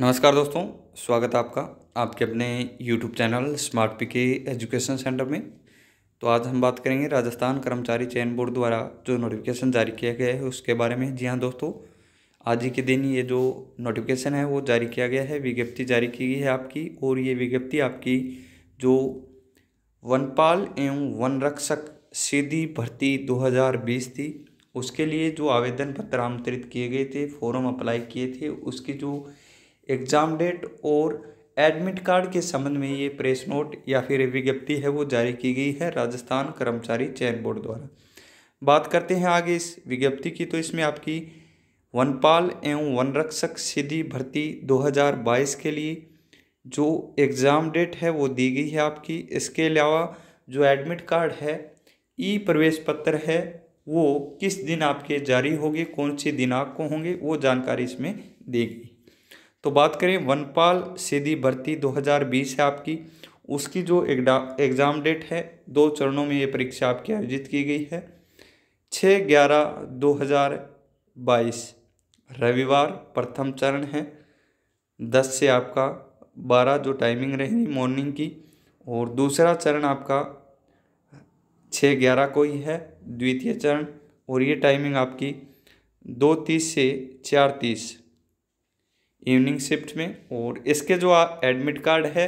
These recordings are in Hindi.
नमस्कार दोस्तों स्वागत है आपका आपके अपने YouTube channel smart P K education centre में तो आज हम बात करेंगे राजस्थान कर्मचारी चयन बोर्ड द्वारा जो नोटिफिकेशन जारी किया गया है उसके बारे में जी हाँ दोस्तों आज ही के दिन ये जो नोटिफिकेशन है वो जारी किया गया है विज्ञप्ति जारी की गई है आपकी और ये विज्ञप्ति आपकी जो वनपाल एवं वन रक्षक सीधी भर्ती 2020 थी उसके लिए जो आवेदन पत्र आमंत्रित किए गए थे फॉर्म अप्लाई किए थे उसकी जो एग्ज़ाम डेट और एडमिट कार्ड के संबंध में ये प्रेस नोट या फिर विज्ञप्ति है वो जारी की गई है राजस्थान कर्मचारी चयन बोर्ड द्वारा बात करते हैं आगे इस विज्ञप्ति की तो इसमें आपकी वनपाल एवं वनरक्षक सीधी भर्ती 2022 के लिए जो एग्ज़ाम डेट है वो दी गई है आपकी इसके अलावा जो एडमिट कार्ड है ई प्रवेश पत्र है वो किस दिन आपके जारी होगी कौन सी दिनांक को होंगे वो जानकारी इसमें देगी तो बात करें वनपाल सीधी भर्ती 2020 है आपकी उसकी जो एग्ज़ाम डेट है दो चरणों में ये परीक्षा आपकी आयोजित की गई है छः ग्यारह दो हज़ार बाईस रविवार प्रथम चरण है दस से आपका बारह जो टाइमिंग रहेगी मॉर्निंग की और दूसरा चरण आपका छः ग्यारह को ही है द्वितीय चरण और ये टाइमिंग आपकी दो तीस से चार तीस इवनिंग शिफ्ट में और इसके जो एडमिट कार्ड है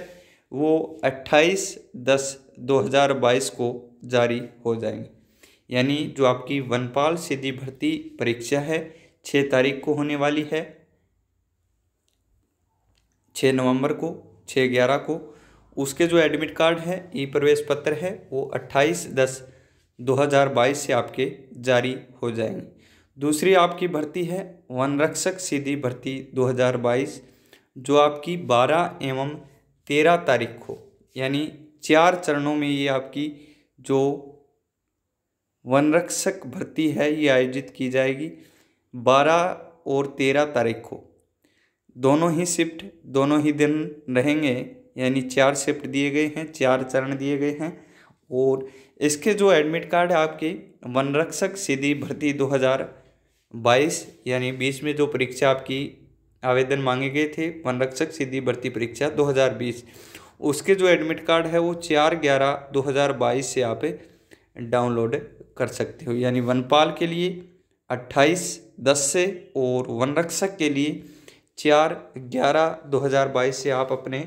वो 28 दस 2022 को जारी हो जाएंगे यानी जो आपकी वनपाल सीधी भर्ती परीक्षा है 6 तारीख को होने वाली है 6 नवंबर को छः ग्यारह को उसके जो एडमिट कार्ड है ई प्रवेश पत्र है वो 28 दस 2022 से आपके जारी हो जाएंगे दूसरी आपकी भर्ती है वन रक्षक सीधी भर्ती 2022 जो आपकी 12 एवं 13 तारीख को यानी चार चरणों में ये आपकी जो वनरक्षक भर्ती है ये आयोजित की जाएगी बारह और तेरह तारीख को दोनों ही शिफ्ट दोनों ही दिन रहेंगे यानी चार शिफ्ट दिए गए हैं चार चरण दिए गए हैं और इसके जो एडमिट कार्ड है आपके रक्षक सीधी भर्ती 2000 बाईस यानी बीस में जो परीक्षा आपकी आवेदन मांगे गए थे वनरक्षक सीधी भर्ती परीक्षा 2020 उसके जो एडमिट कार्ड है वो चार ग्यारह बाईस से आप डाउनलोड कर सकते हो यानी वनपाल के लिए अट्ठाईस दस से और वन रक्षक के लिए चार ग्यारह दो हज़ार बाईस से आप अपने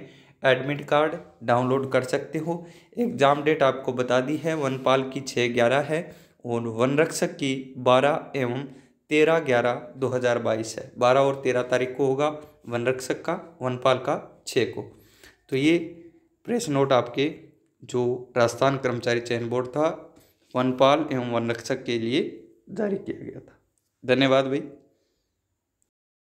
एडमिट कार्ड डाउनलोड कर सकते हो एग्ज़ाम डेट आपको बता दी है वनपाल की छः ग्यारह है और वन रक्षक की बारह एवं तेरह ग्यारह दो हज़ार बाईस है बारह और तेरह तारीख को होगा वन रक्षक का वनपाल का छः को तो ये प्रेस नोट आपके जो राजस्थान कर्मचारी चयन बोर्ड था वनपाल एवं वन रक्षक के लिए जारी किया गया था धन्यवाद भाई